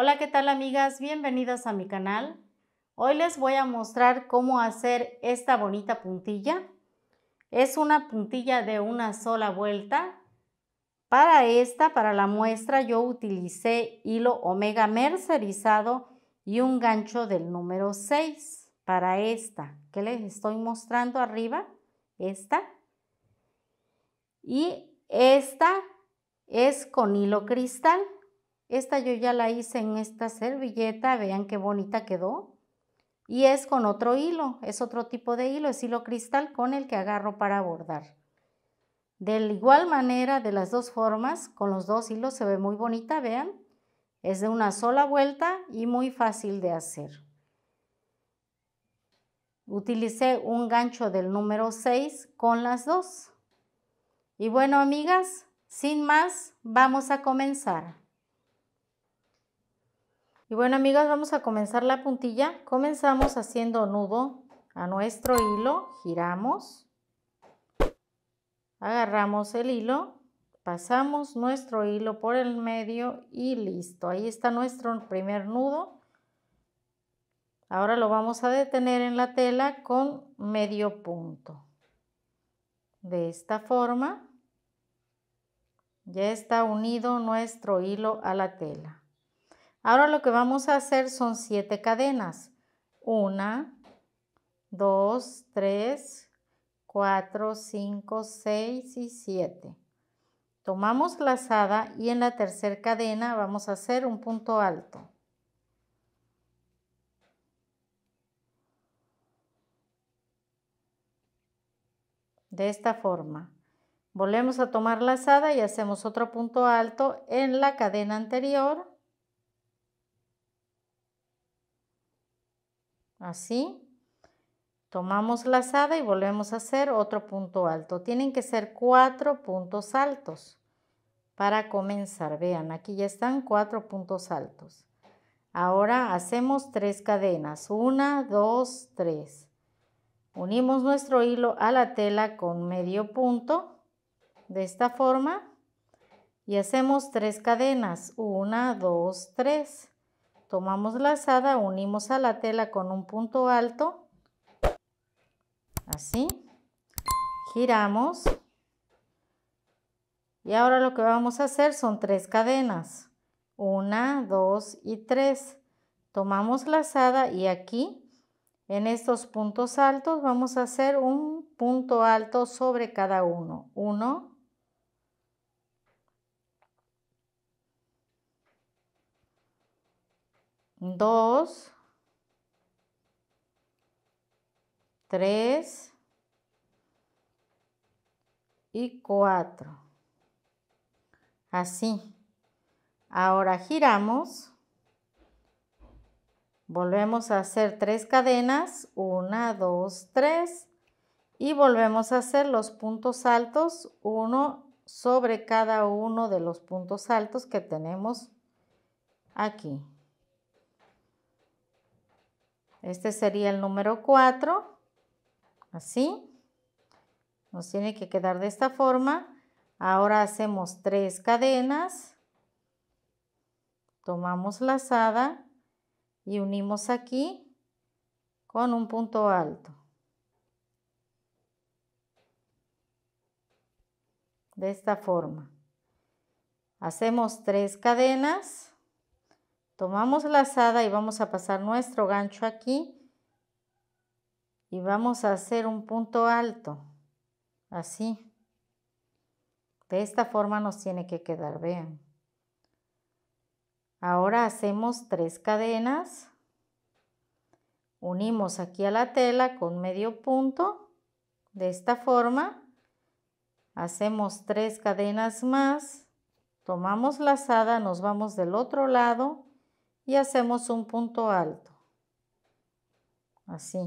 Hola, ¿qué tal amigas? Bienvenidas a mi canal. Hoy les voy a mostrar cómo hacer esta bonita puntilla. Es una puntilla de una sola vuelta. Para esta, para la muestra, yo utilicé hilo omega mercerizado y un gancho del número 6 para esta que les estoy mostrando arriba, esta. Y esta es con hilo cristal. Esta yo ya la hice en esta servilleta, vean qué bonita quedó. Y es con otro hilo, es otro tipo de hilo, es hilo cristal con el que agarro para bordar. De la igual manera, de las dos formas, con los dos hilos se ve muy bonita, vean. Es de una sola vuelta y muy fácil de hacer. Utilicé un gancho del número 6 con las dos. Y bueno, amigas, sin más, vamos a comenzar. Y bueno, amigas, vamos a comenzar la puntilla. Comenzamos haciendo nudo a nuestro hilo, giramos, agarramos el hilo, pasamos nuestro hilo por el medio y listo. Ahí está nuestro primer nudo. Ahora lo vamos a detener en la tela con medio punto. De esta forma ya está unido nuestro hilo a la tela. Ahora lo que vamos a hacer son siete cadenas. 1, 2, 3, 4, 5, 6 y 7. Tomamos lazada y en la tercera cadena vamos a hacer un punto alto. De esta forma. Volvemos a tomar lazada y hacemos otro punto alto en la cadena anterior así. Tomamos lazada y volvemos a hacer otro punto alto. Tienen que ser cuatro puntos altos para comenzar. Vean, aquí ya están cuatro puntos altos. Ahora hacemos tres cadenas. Una, dos, tres. Unimos nuestro hilo a la tela con medio punto de esta forma y hacemos tres cadenas. Una, dos, tres tomamos lazada, unimos a la tela con un punto alto, así, giramos y ahora lo que vamos a hacer son tres cadenas, una, dos y tres. Tomamos lazada y aquí en estos puntos altos vamos a hacer un punto alto sobre cada uno, uno, 2, 3 y 4. Así. Ahora giramos. Volvemos a hacer tres cadenas, 1, 2, 3 y volvemos a hacer los puntos altos, uno sobre cada uno de los puntos altos que tenemos aquí. Este sería el número 4, así. Nos tiene que quedar de esta forma. Ahora hacemos tres cadenas, tomamos lazada y unimos aquí con un punto alto. De esta forma. Hacemos tres cadenas tomamos lazada y vamos a pasar nuestro gancho aquí y vamos a hacer un punto alto así de esta forma nos tiene que quedar vean ahora hacemos tres cadenas unimos aquí a la tela con medio punto de esta forma hacemos tres cadenas más tomamos lazada nos vamos del otro lado y hacemos un punto alto. Así.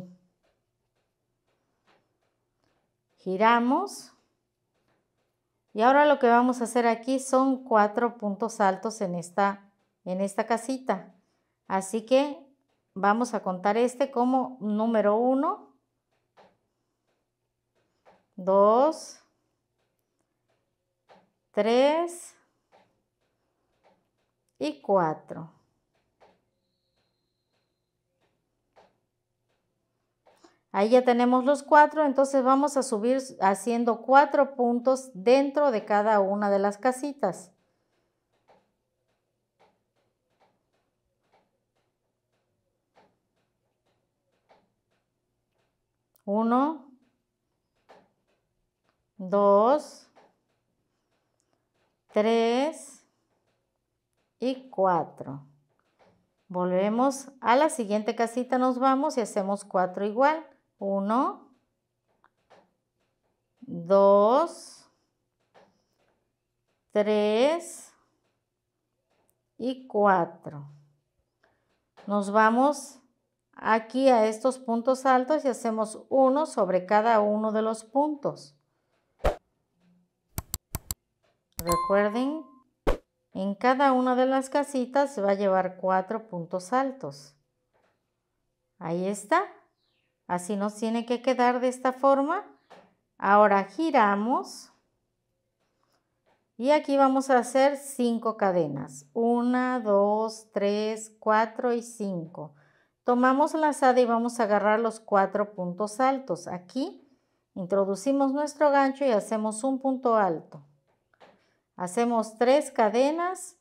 Giramos. Y ahora lo que vamos a hacer aquí son cuatro puntos altos en esta, en esta casita. Así que vamos a contar este como número uno 2, 3 y 4. Ahí ya tenemos los cuatro, entonces vamos a subir haciendo cuatro puntos dentro de cada una de las casitas. Uno, dos, tres y cuatro. Volvemos a la siguiente casita, nos vamos y hacemos cuatro igual. 1, 2, 3 y 4. Nos vamos aquí a estos puntos altos y hacemos uno sobre cada uno de los puntos. Recuerden, en cada una de las casitas se va a llevar 4 puntos altos. Ahí está. Así nos tiene que quedar de esta forma. Ahora giramos. Y aquí vamos a hacer cinco cadenas. 1, 2, 3, 4 y 5. Tomamos la lazada y vamos a agarrar los cuatro puntos altos. Aquí introducimos nuestro gancho y hacemos un punto alto. Hacemos tres cadenas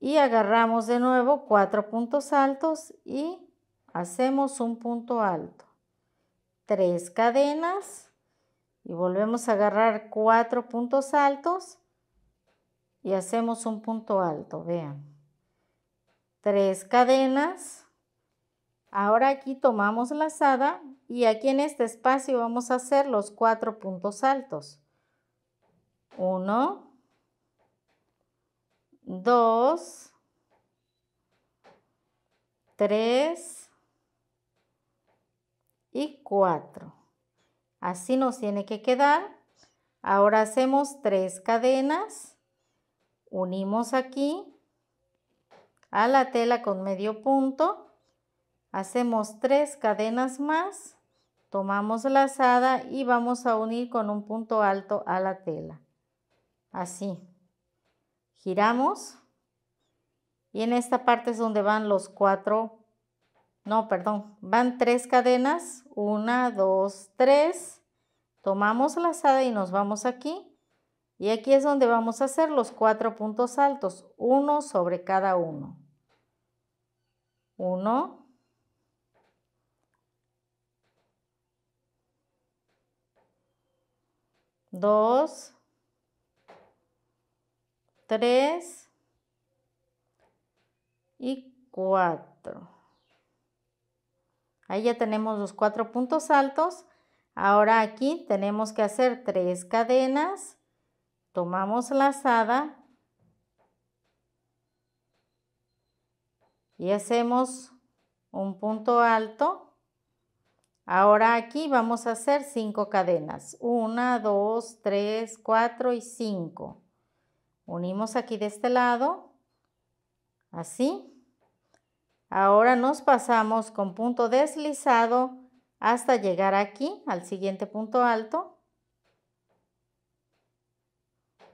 y agarramos de nuevo cuatro puntos altos y hacemos un punto alto, tres cadenas y volvemos a agarrar cuatro puntos altos y hacemos un punto alto, vean. Tres cadenas. Ahora aquí tomamos lazada y aquí en este espacio vamos a hacer los cuatro puntos altos. Uno, dos, tres, y cuatro Así nos tiene que quedar. Ahora hacemos tres cadenas, unimos aquí a la tela con medio punto, hacemos tres cadenas más, tomamos lazada y vamos a unir con un punto alto a la tela. Así. Giramos y en esta parte es donde van los cuatro no, perdón, van tres cadenas, una, dos, tres, tomamos lazada y nos vamos aquí. Y aquí es donde vamos a hacer los cuatro puntos altos, uno sobre cada uno. Uno. Dos. Tres. Y cuatro. Ahí ya tenemos los cuatro puntos altos. Ahora aquí tenemos que hacer tres cadenas. Tomamos lazada. Y hacemos un punto alto. Ahora aquí vamos a hacer cinco cadenas. Una, dos, tres, cuatro y cinco. Unimos aquí de este lado. Así. Ahora nos pasamos con punto deslizado hasta llegar aquí al siguiente punto alto.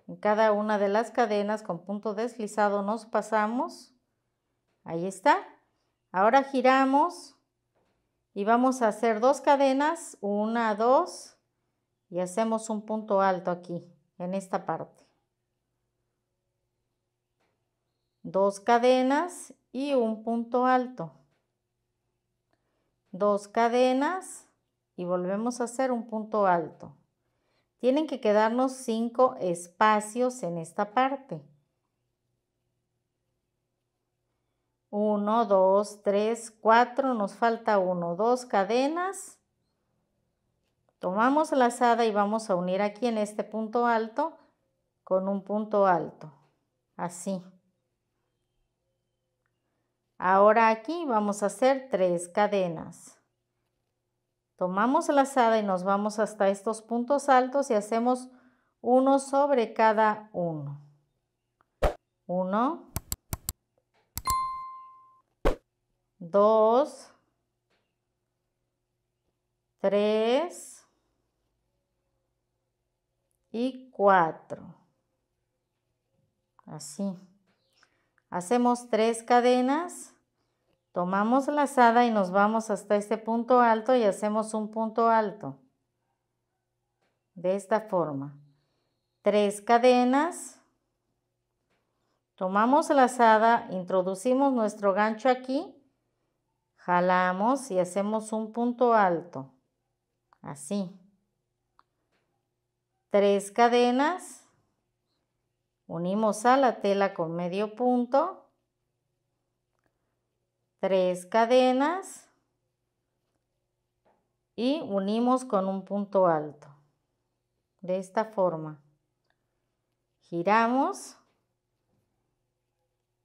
En cada una de las cadenas con punto deslizado nos pasamos. Ahí está. Ahora giramos y vamos a hacer dos cadenas, una, dos, y hacemos un punto alto aquí, en esta parte. Dos cadenas y un punto alto. Dos cadenas y volvemos a hacer un punto alto. Tienen que quedarnos cinco espacios en esta parte. 1, 2, 3, 4, nos falta uno dos cadenas. Tomamos la lazada y vamos a unir aquí en este punto alto con un punto alto, así. Ahora aquí vamos a hacer tres cadenas. Tomamos la lazada y nos vamos hasta estos puntos altos y hacemos uno sobre cada uno. Uno. Dos. Tres. Y cuatro. Así. Hacemos tres cadenas, tomamos la lazada y nos vamos hasta este punto alto y hacemos un punto alto. De esta forma. Tres cadenas, tomamos la lazada, introducimos nuestro gancho aquí, jalamos y hacemos un punto alto. Así. Tres cadenas, Unimos a la tela con medio punto, tres cadenas y unimos con un punto alto. De esta forma. Giramos.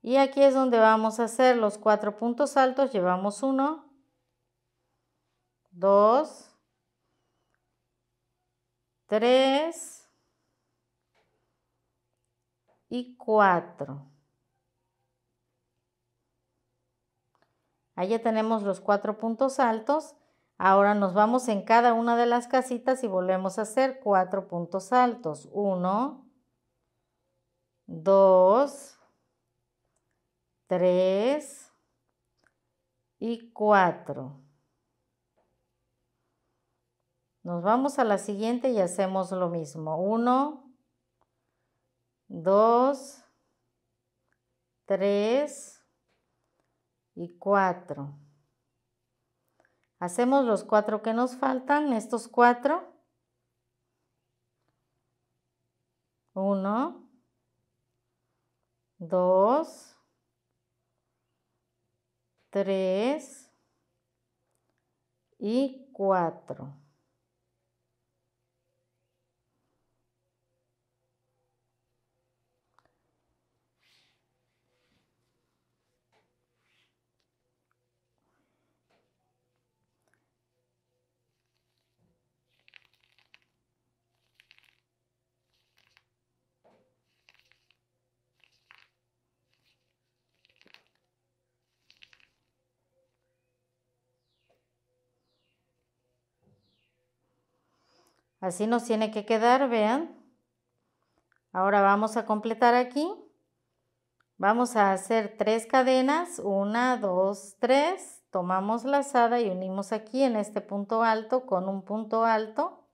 Y aquí es donde vamos a hacer los cuatro puntos altos. Llevamos uno, dos, tres, y 4. Ahí ya tenemos los cuatro puntos altos. Ahora nos vamos en cada una de las casitas y volvemos a hacer cuatro puntos altos. 1, 2, 3 y 4. Nos vamos a la siguiente y hacemos lo mismo. 1, 2, 3 y 4. Hacemos los cuatro que nos faltan, estos cuatro. 1, 2, 3 y 4. Así nos tiene que quedar, vean. Ahora vamos a completar aquí. Vamos a hacer tres cadenas, una, dos, tres. Tomamos lazada y unimos aquí en este punto alto con un punto alto.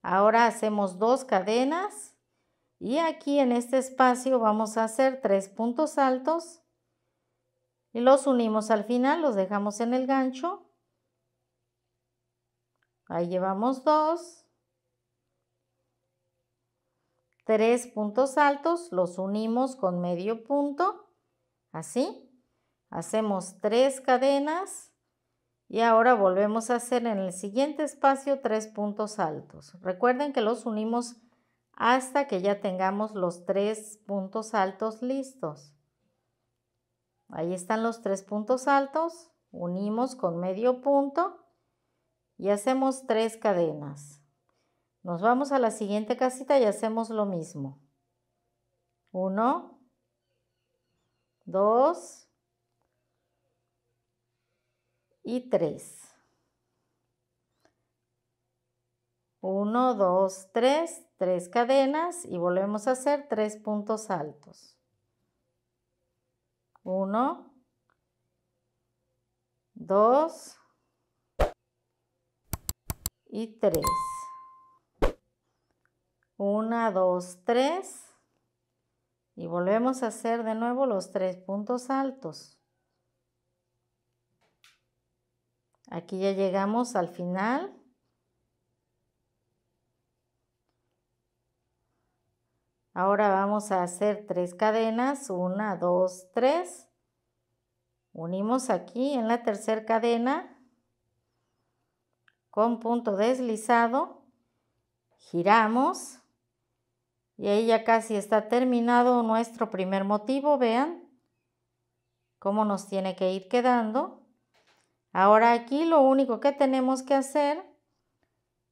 Ahora hacemos dos cadenas y aquí en este espacio vamos a hacer tres puntos altos y los unimos al final, los dejamos en el gancho Ahí llevamos dos. Tres puntos altos, los unimos con medio punto, así. Hacemos tres cadenas y ahora volvemos a hacer en el siguiente espacio tres puntos altos. Recuerden que los unimos hasta que ya tengamos los tres puntos altos listos. Ahí están los tres puntos altos, unimos con medio punto y hacemos tres cadenas. Nos vamos a la siguiente casita y hacemos lo mismo. 1, 2 y 3. 1, 2, 3, 3 cadenas y volvemos a hacer 3 puntos altos. 1, 2, y 3. 1, 2, 3. Y volvemos a hacer de nuevo los tres puntos altos. Aquí ya llegamos al final. Ahora vamos a hacer tres cadenas, una, dos, tres. Unimos aquí en la tercera cadena con punto deslizado, giramos y ahí ya casi está terminado nuestro primer motivo, vean cómo nos tiene que ir quedando. Ahora aquí lo único que tenemos que hacer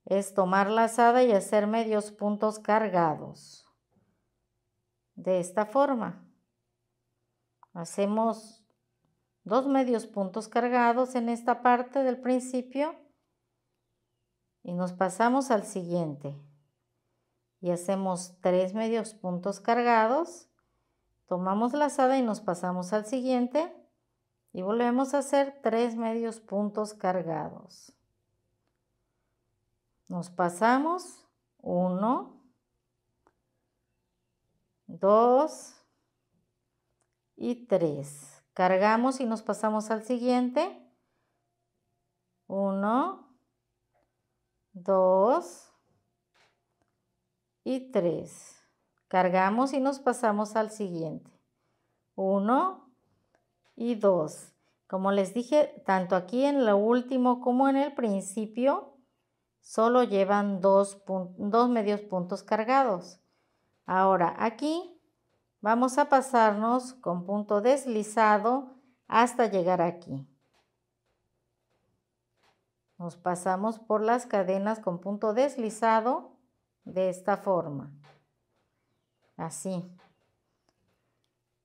es tomar la asada y hacer medios puntos cargados. De esta forma. Hacemos dos medios puntos cargados en esta parte del principio y nos pasamos al siguiente y hacemos tres medios puntos cargados tomamos lazada y nos pasamos al siguiente y volvemos a hacer tres medios puntos cargados nos pasamos uno dos y tres cargamos y nos pasamos al siguiente uno 2 y 3. Cargamos y nos pasamos al siguiente. 1 y 2. Como les dije, tanto aquí en lo último como en el principio, solo llevan dos, dos medios puntos cargados. Ahora aquí vamos a pasarnos con punto deslizado hasta llegar aquí. Nos pasamos por las cadenas con punto deslizado de esta forma. Así.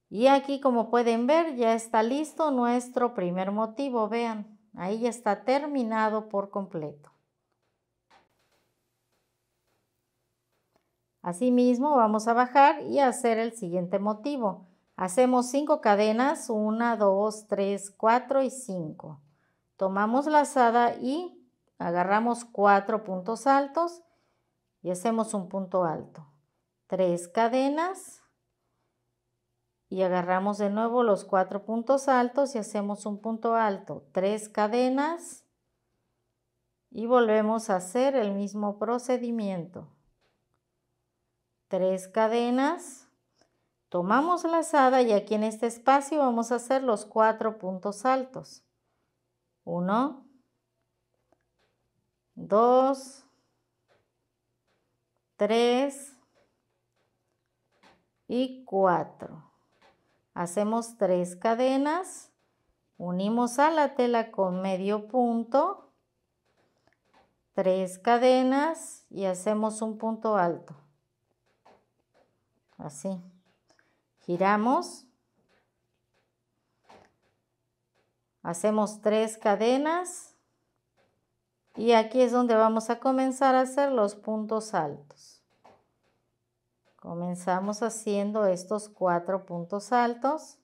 Y aquí como pueden ver ya está listo nuestro primer motivo. Vean, ahí ya está terminado por completo. Asimismo vamos a bajar y hacer el siguiente motivo. Hacemos 5 cadenas, 1, 2, 3, 4 y 5 tomamos lazada y agarramos cuatro puntos altos y hacemos un punto alto. Tres cadenas y agarramos de nuevo los cuatro puntos altos y hacemos un punto alto. Tres cadenas y volvemos a hacer el mismo procedimiento. Tres cadenas. Tomamos lazada y aquí en este espacio vamos a hacer los cuatro puntos altos. 1, 2, 3 y 4. Hacemos 3 cadenas, unimos a la tela con medio punto, 3 cadenas y hacemos un punto alto. Así. Giramos Hacemos tres cadenas y aquí es donde vamos a comenzar a hacer los puntos altos. Comenzamos haciendo estos cuatro puntos altos.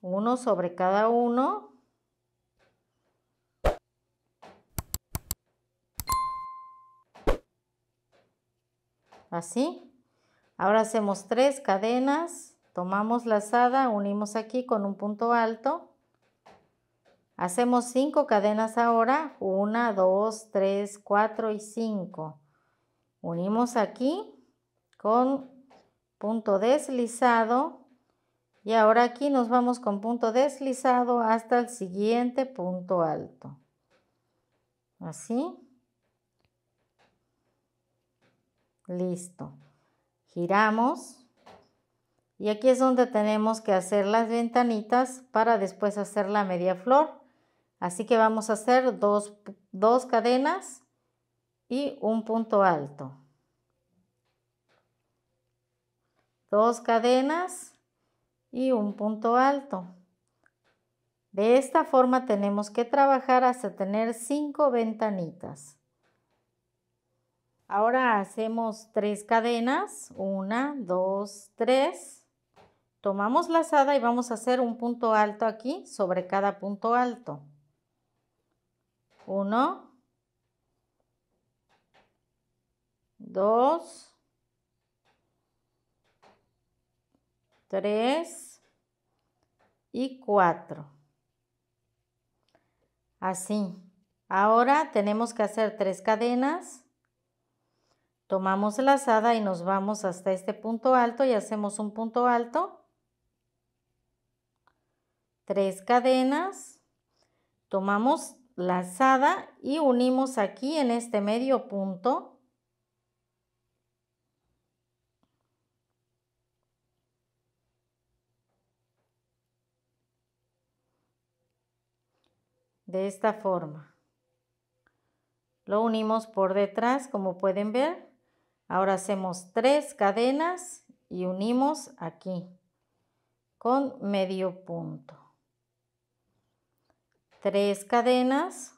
Uno sobre cada uno. Así. Ahora hacemos tres cadenas. Tomamos lazada, unimos aquí con un punto alto. Hacemos 5 cadenas ahora, 1, 2, 3, 4 y 5. Unimos aquí con punto deslizado y ahora aquí nos vamos con punto deslizado hasta el siguiente punto alto. Así. Listo. Giramos. Y aquí es donde tenemos que hacer las ventanitas para después hacer la media flor. Así que vamos a hacer dos, cadenas y un punto alto. Dos cadenas y un punto alto. De esta forma tenemos que trabajar hasta tener cinco ventanitas. Ahora hacemos tres cadenas, una, dos, tres. Tomamos lazada y vamos a hacer un punto alto aquí sobre cada punto alto. 1, 2, 3 y 4. Así. Ahora tenemos que hacer tres cadenas. Tomamos lazada y nos vamos hasta este punto alto y hacemos un punto alto Tres cadenas, tomamos lazada y unimos aquí en este medio punto. De esta forma. Lo unimos por detrás como pueden ver. Ahora hacemos tres cadenas y unimos aquí con medio punto tres cadenas.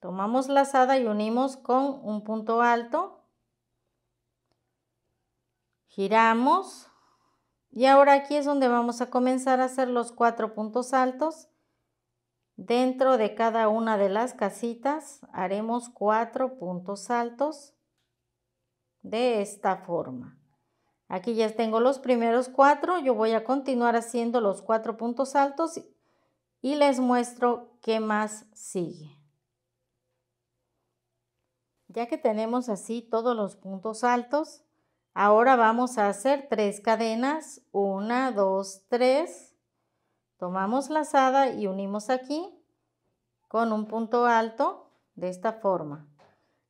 Tomamos lazada y unimos con un punto alto. Giramos. Y ahora aquí es donde vamos a comenzar a hacer los cuatro puntos altos. Dentro de cada una de las casitas haremos cuatro puntos altos de esta forma. Aquí ya tengo los primeros cuatro. Yo voy a continuar haciendo los cuatro puntos altos y les muestro qué más sigue. Ya que tenemos así todos los puntos altos, ahora vamos a hacer tres cadenas. Una, dos, tres. Tomamos lazada y unimos aquí con un punto alto de esta forma.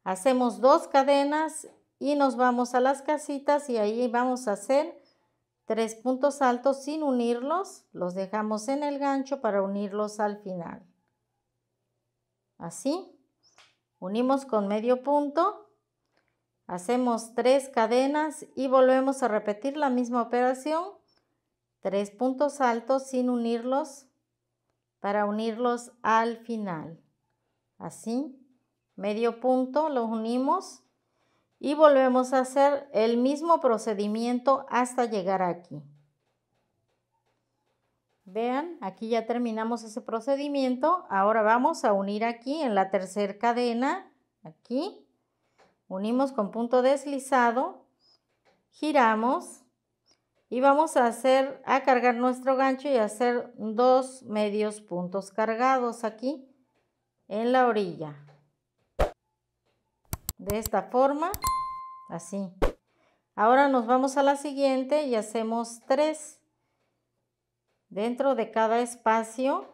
Hacemos dos cadenas y nos vamos a las casitas y ahí vamos a hacer tres puntos altos sin unirlos, los dejamos en el gancho para unirlos al final. Así, unimos con medio punto, hacemos tres cadenas y volvemos a repetir la misma operación, tres puntos altos sin unirlos para unirlos al final. Así, medio punto, los unimos, y volvemos a hacer el mismo procedimiento hasta llegar aquí. Vean, aquí ya terminamos ese procedimiento. Ahora vamos a unir aquí en la tercera cadena, aquí. Unimos con punto deslizado, giramos y vamos a hacer, a cargar nuestro gancho y hacer dos medios puntos cargados aquí en la orilla de esta forma, así. Ahora nos vamos a la siguiente y hacemos tres. Dentro de cada espacio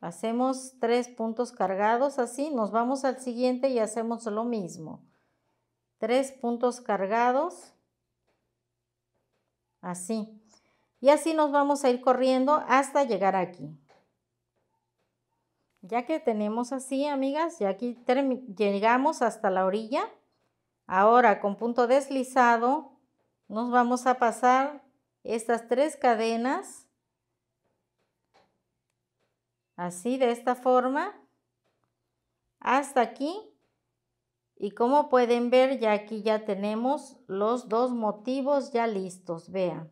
hacemos tres puntos cargados, así. Nos vamos al siguiente y hacemos lo mismo. Tres puntos cargados, así. Y así nos vamos a ir corriendo hasta llegar aquí. Ya que tenemos así, amigas, ya aquí llegamos hasta la orilla. Ahora con punto deslizado nos vamos a pasar estas tres cadenas. Así, de esta forma. Hasta aquí. Y como pueden ver, ya aquí ya tenemos los dos motivos ya listos. Vean.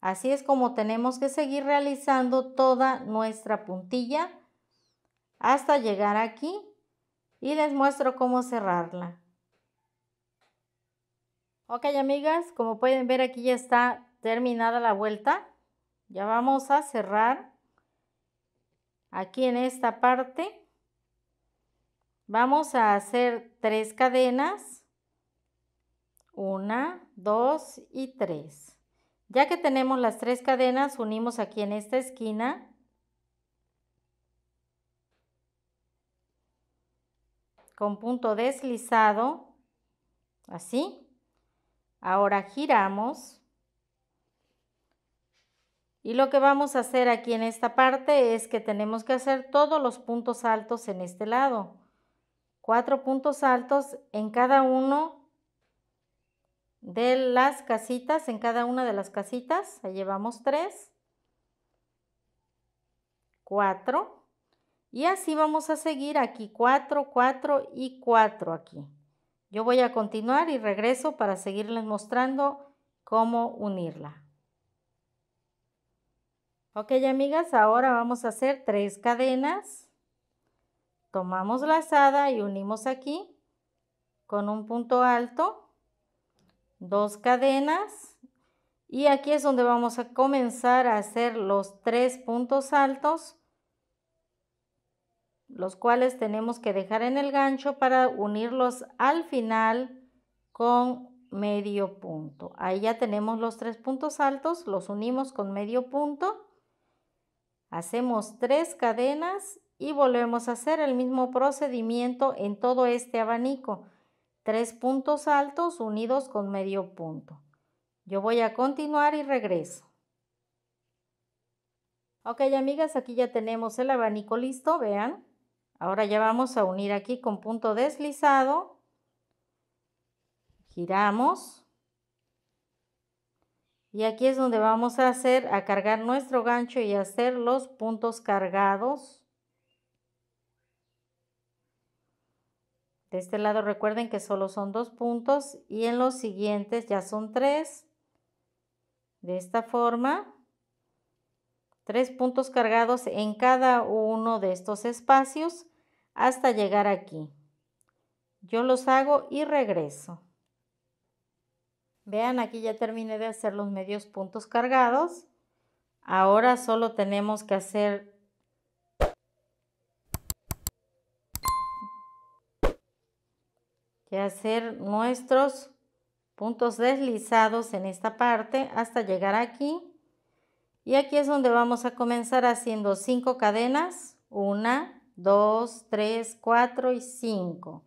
Así es como tenemos que seguir realizando toda nuestra puntilla hasta llegar aquí y les muestro cómo cerrarla. Ok amigas, como pueden ver aquí ya está terminada la vuelta. Ya vamos a cerrar aquí en esta parte. Vamos a hacer tres cadenas. Una, dos y tres. Ya que tenemos las tres cadenas, unimos aquí en esta esquina con punto deslizado, así. Ahora giramos. Y lo que vamos a hacer aquí en esta parte es que tenemos que hacer todos los puntos altos en este lado. Cuatro puntos altos en cada uno de las casitas, en cada una de las casitas. Ahí llevamos tres. Cuatro. Y así vamos a seguir aquí 4, 4 y 4 aquí. Yo voy a continuar y regreso para seguirles mostrando cómo unirla. Ok amigas, ahora vamos a hacer tres cadenas. Tomamos lazada y unimos aquí con un punto alto, dos cadenas y aquí es donde vamos a comenzar a hacer los tres puntos altos los cuales tenemos que dejar en el gancho para unirlos al final con medio punto. Ahí ya tenemos los tres puntos altos, los unimos con medio punto, hacemos tres cadenas y volvemos a hacer el mismo procedimiento en todo este abanico. Tres puntos altos unidos con medio punto. Yo voy a continuar y regreso. Ok, amigas, aquí ya tenemos el abanico listo, vean. Ahora ya vamos a unir aquí con punto deslizado. Giramos. Y aquí es donde vamos a hacer, a cargar nuestro gancho y hacer los puntos cargados. De este lado recuerden que solo son dos puntos y en los siguientes ya son tres. De esta forma, tres puntos cargados en cada uno de estos espacios hasta llegar aquí. Yo los hago y regreso. Vean, aquí ya terminé de hacer los medios puntos cargados. Ahora solo tenemos que hacer que hacer nuestros puntos deslizados en esta parte hasta llegar aquí. Y aquí es donde vamos a comenzar haciendo cinco cadenas. una 2, 3, 4 y 5.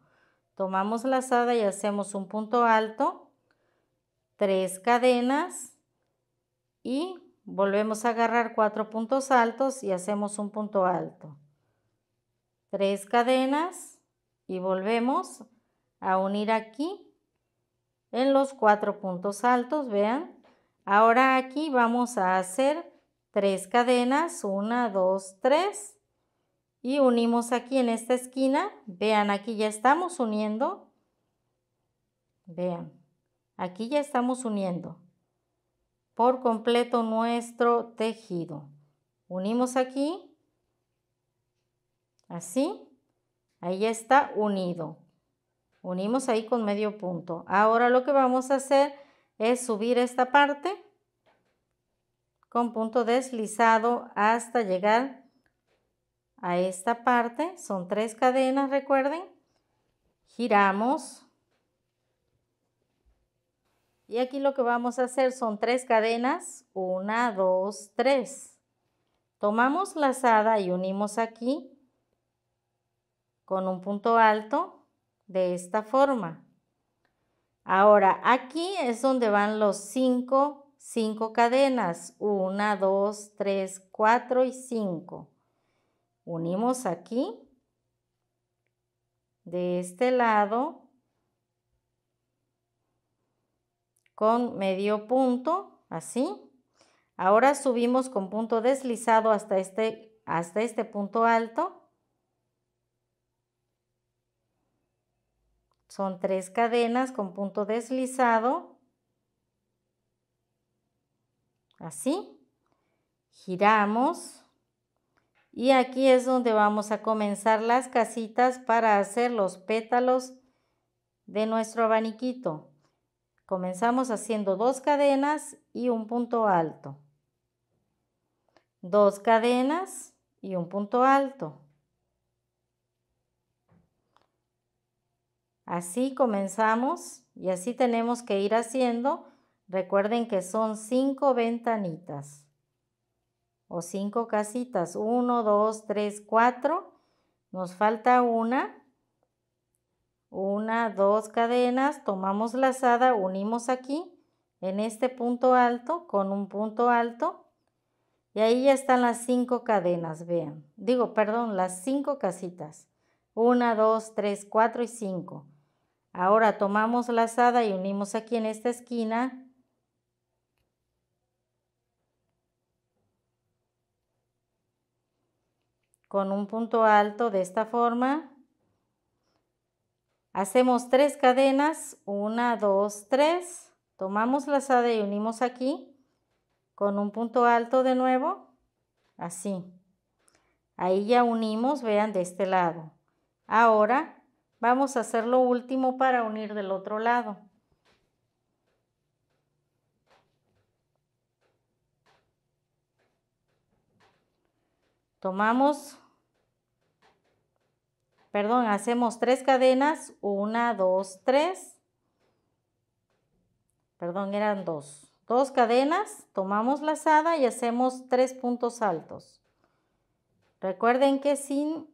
Tomamos la lazada y hacemos un punto alto, 3 cadenas y volvemos a agarrar cuatro puntos altos y hacemos un punto alto. 3 cadenas y volvemos a unir aquí en los cuatro puntos altos, vean. Ahora aquí vamos a hacer 3 cadenas, 1, 2, 3 y unimos aquí en esta esquina. Vean, aquí ya estamos uniendo. Vean, aquí ya estamos uniendo por completo nuestro tejido. Unimos aquí, así, ahí ya está unido. Unimos ahí con medio punto. Ahora lo que vamos a hacer es subir esta parte con punto deslizado hasta llegar a esta parte, son tres cadenas, recuerden, giramos. Y aquí lo que vamos a hacer son tres cadenas, una, dos, tres. Tomamos lazada y unimos aquí con un punto alto de esta forma. Ahora aquí es donde van los cinco, cinco cadenas, una, dos, tres, cuatro y cinco. Unimos aquí, de este lado, con medio punto, así. Ahora subimos con punto deslizado hasta este, hasta este punto alto. Son tres cadenas con punto deslizado. Así. Giramos. Y aquí es donde vamos a comenzar las casitas para hacer los pétalos de nuestro abaniquito. Comenzamos haciendo dos cadenas y un punto alto. Dos cadenas y un punto alto. Así comenzamos y así tenemos que ir haciendo. Recuerden que son cinco ventanitas o cinco casitas. Uno, dos, tres, cuatro. Nos falta una. Una, dos cadenas. Tomamos lazada, unimos aquí en este punto alto con un punto alto. Y ahí ya están las cinco cadenas, vean. Digo, perdón, las cinco casitas. Una, dos, tres, cuatro y cinco. Ahora tomamos lazada y unimos aquí en esta esquina con un punto alto de esta forma. Hacemos tres cadenas, una, dos, tres. Tomamos lazada y unimos aquí con un punto alto de nuevo, así. Ahí ya unimos, vean, de este lado. Ahora vamos a hacer lo último para unir del otro lado. Tomamos perdón, hacemos tres cadenas, una, dos, tres, perdón, eran dos, dos cadenas, tomamos lazada y hacemos tres puntos altos. Recuerden que sin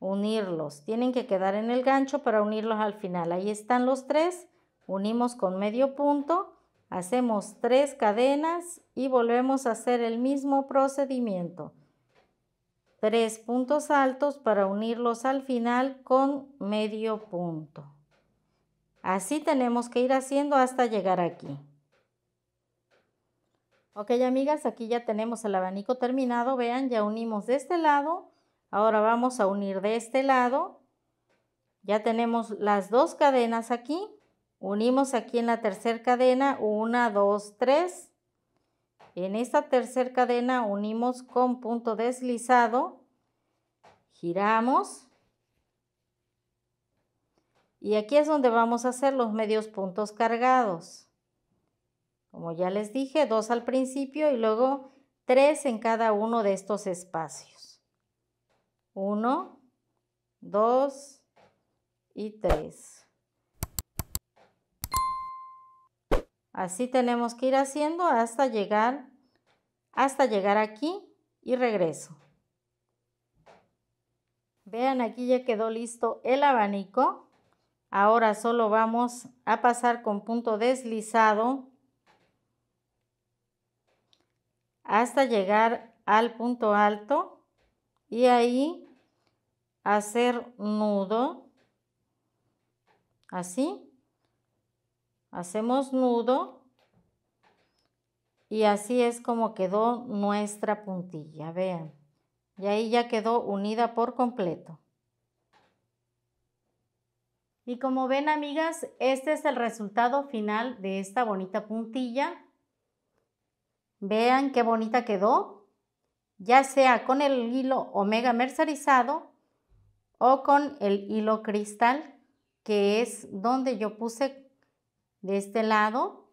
unirlos, tienen que quedar en el gancho para unirlos al final. Ahí están los tres, unimos con medio punto, hacemos tres cadenas y volvemos a hacer el mismo procedimiento tres puntos altos para unirlos al final con medio punto. Así tenemos que ir haciendo hasta llegar aquí. Ok amigas, aquí ya tenemos el abanico terminado, vean, ya unimos de este lado, ahora vamos a unir de este lado, ya tenemos las dos cadenas aquí, unimos aquí en la tercera cadena, una, dos, tres, en esta tercera cadena unimos con punto deslizado, giramos y aquí es donde vamos a hacer los medios puntos cargados. Como ya les dije, dos al principio y luego tres en cada uno de estos espacios. Uno, dos y tres. Así tenemos que ir haciendo hasta llegar, hasta llegar aquí y regreso. Vean, aquí ya quedó listo el abanico. Ahora solo vamos a pasar con punto deslizado hasta llegar al punto alto y ahí hacer nudo así Hacemos nudo y así es como quedó nuestra puntilla, vean. Y ahí ya quedó unida por completo. Y como ven amigas, este es el resultado final de esta bonita puntilla. Vean qué bonita quedó, ya sea con el hilo omega mercerizado o con el hilo cristal, que es donde yo puse de este lado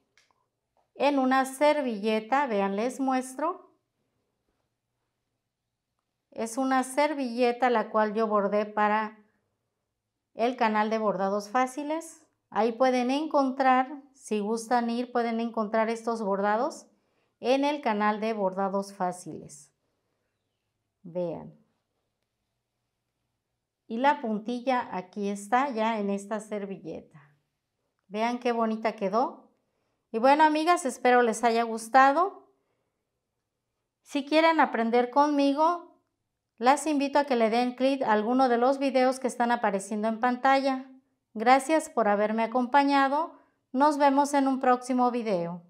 en una servilleta, vean, les muestro. Es una servilleta la cual yo bordé para el canal de bordados fáciles. Ahí pueden encontrar, si gustan ir, pueden encontrar estos bordados en el canal de bordados fáciles. Vean. Y la puntilla aquí está ya en esta servilleta. Vean qué bonita quedó. Y bueno, amigas, espero les haya gustado. Si quieren aprender conmigo, las invito a que le den clic a alguno de los videos que están apareciendo en pantalla. Gracias por haberme acompañado. Nos vemos en un próximo video.